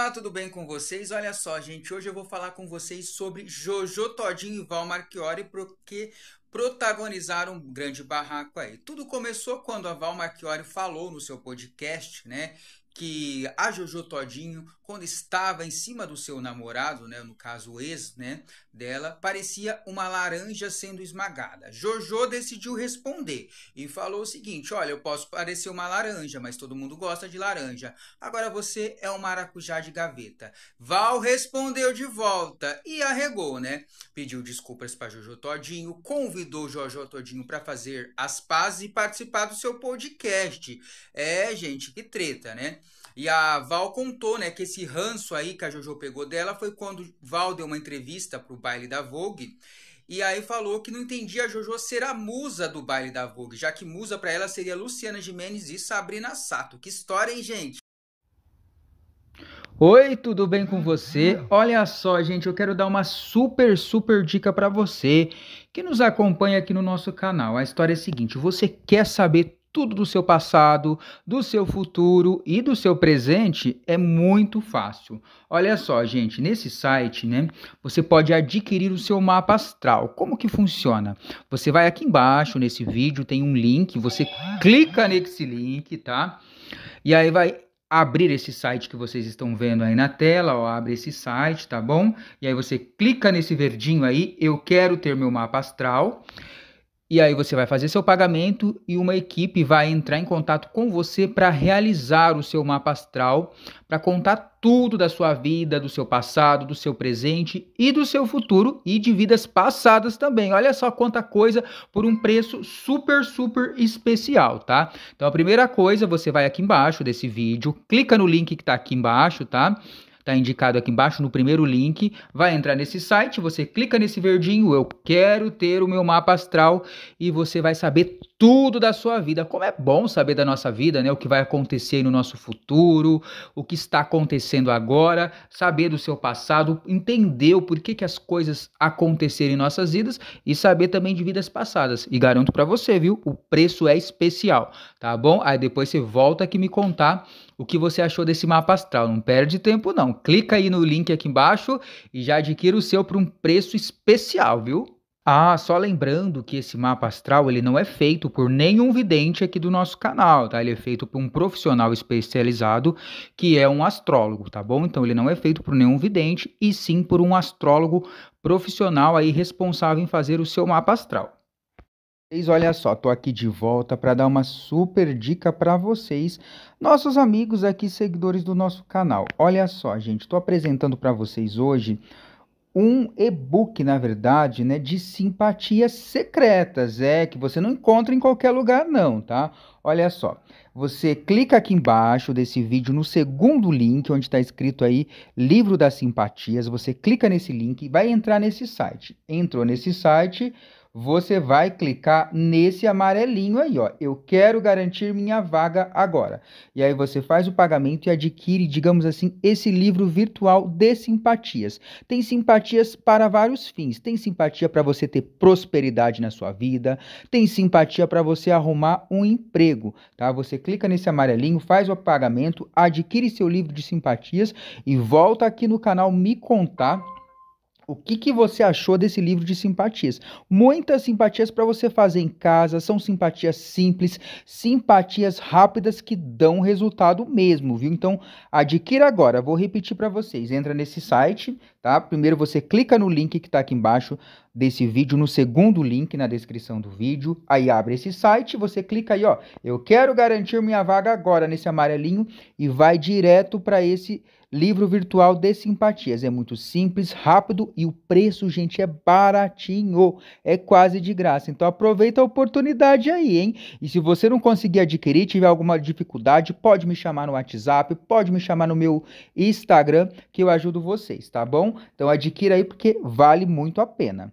Olá, tudo bem com vocês? Olha só, gente, hoje eu vou falar com vocês sobre Jojo Todinho e Val Marchiori, porque protagonizaram um grande barraco aí. Tudo começou quando a Val Marchiori falou no seu podcast, né, que a Jojo Todinho, quando estava em cima do seu namorado, né, no caso o ex, né, dela, parecia uma laranja sendo esmagada. Jojo decidiu responder e falou o seguinte: "Olha, eu posso parecer uma laranja, mas todo mundo gosta de laranja. Agora você é um maracujá de gaveta". Val respondeu de volta e arregou, né? Pediu desculpas para Jojo Todinho, convidou convidou o Jojo Todinho para fazer as pazes e participar do seu podcast. É, gente, que treta, né? E a Val contou, né, que esse ranço aí que a Jojo pegou dela foi quando Val deu uma entrevista pro baile da Vogue e aí falou que não entendia a Jojo ser a musa do baile da Vogue, já que musa para ela seria Luciana Gimenez e Sabrina Sato. Que história, hein, gente? Oi, tudo bem com você? Ah. Olha só, gente, eu quero dar uma super, super dica para você que nos acompanha aqui no nosso canal. A história é a seguinte: você quer saber tudo do seu passado, do seu futuro e do seu presente é muito fácil. Olha só, gente, nesse site, né, você pode adquirir o seu mapa astral. Como que funciona? Você vai aqui embaixo nesse vídeo, tem um link, você clica nesse link, tá? E aí vai abrir esse site que vocês estão vendo aí na tela, ó, abre esse site, tá bom? E aí você clica nesse verdinho aí, eu quero ter meu mapa astral. E aí você vai fazer seu pagamento e uma equipe vai entrar em contato com você para realizar o seu mapa astral, para contar tudo da sua vida, do seu passado, do seu presente e do seu futuro e de vidas passadas também. Olha só quanta coisa por um preço super super especial, tá? Então a primeira coisa, você vai aqui embaixo desse vídeo, clica no link que está aqui embaixo, tá? Está indicado aqui embaixo no primeiro link. Vai entrar nesse site, você clica nesse verdinho, eu quero ter o meu mapa astral e você vai saber tudo da sua vida. Como é bom saber da nossa vida, né? O que vai acontecer no nosso futuro, o que está acontecendo agora, saber do seu passado, entender o porquê que as coisas aconteceram em nossas vidas e saber também de vidas passadas. E garanto para você, viu? O preço é especial, tá bom? Aí depois você volta aqui me contar o que você achou desse mapa astral. Não perde tempo não. Clica aí no link aqui embaixo e já adquira o seu por um preço especial, viu? Ah, só lembrando que esse mapa astral ele não é feito por nenhum vidente aqui do nosso canal, tá? Ele é feito por um profissional especializado que é um astrólogo, tá bom? Então ele não é feito por nenhum vidente e sim por um astrólogo profissional aí responsável em fazer o seu mapa astral. Vocês, olha só, tô aqui de volta para dar uma super dica para vocês, nossos amigos aqui seguidores do nosso canal. Olha só, gente, tô apresentando para vocês hoje um e-book, na verdade, né, de simpatias secretas, é que você não encontra em qualquer lugar não, tá? Olha só, você clica aqui embaixo desse vídeo no segundo link, onde está escrito aí Livro das Simpatias, você clica nesse link e vai entrar nesse site. Entrou nesse site, você vai clicar nesse amarelinho aí, ó. Eu quero garantir minha vaga agora. E aí você faz o pagamento e adquire, digamos assim, esse livro virtual de simpatias. Tem simpatias para vários fins. Tem simpatia para você ter prosperidade na sua vida, tem simpatia para você arrumar um emprego, tá? Você clica nesse amarelinho, faz o pagamento, adquire seu livro de simpatias e volta aqui no canal me contar o que, que você achou desse livro de simpatias. Muitas simpatias para você fazer em casa, são simpatias simples, simpatias rápidas que dão resultado mesmo, viu? Então, adquira agora. Vou repetir para vocês. Entra nesse site tá? Primeiro você clica no link que está aqui embaixo desse vídeo, no segundo link na descrição do vídeo, aí abre esse site, você clica aí, ó, eu quero garantir minha vaga agora nesse amarelinho e vai direto para esse livro virtual de simpatias. É muito simples, rápido e o preço, gente, é baratinho, é quase de graça. Então aproveita a oportunidade aí, hein? E se você não conseguir adquirir, tiver alguma dificuldade, pode me chamar no WhatsApp, pode me chamar no meu Instagram que eu ajudo vocês, tá bom? Então adquira aí porque vale muito a pena.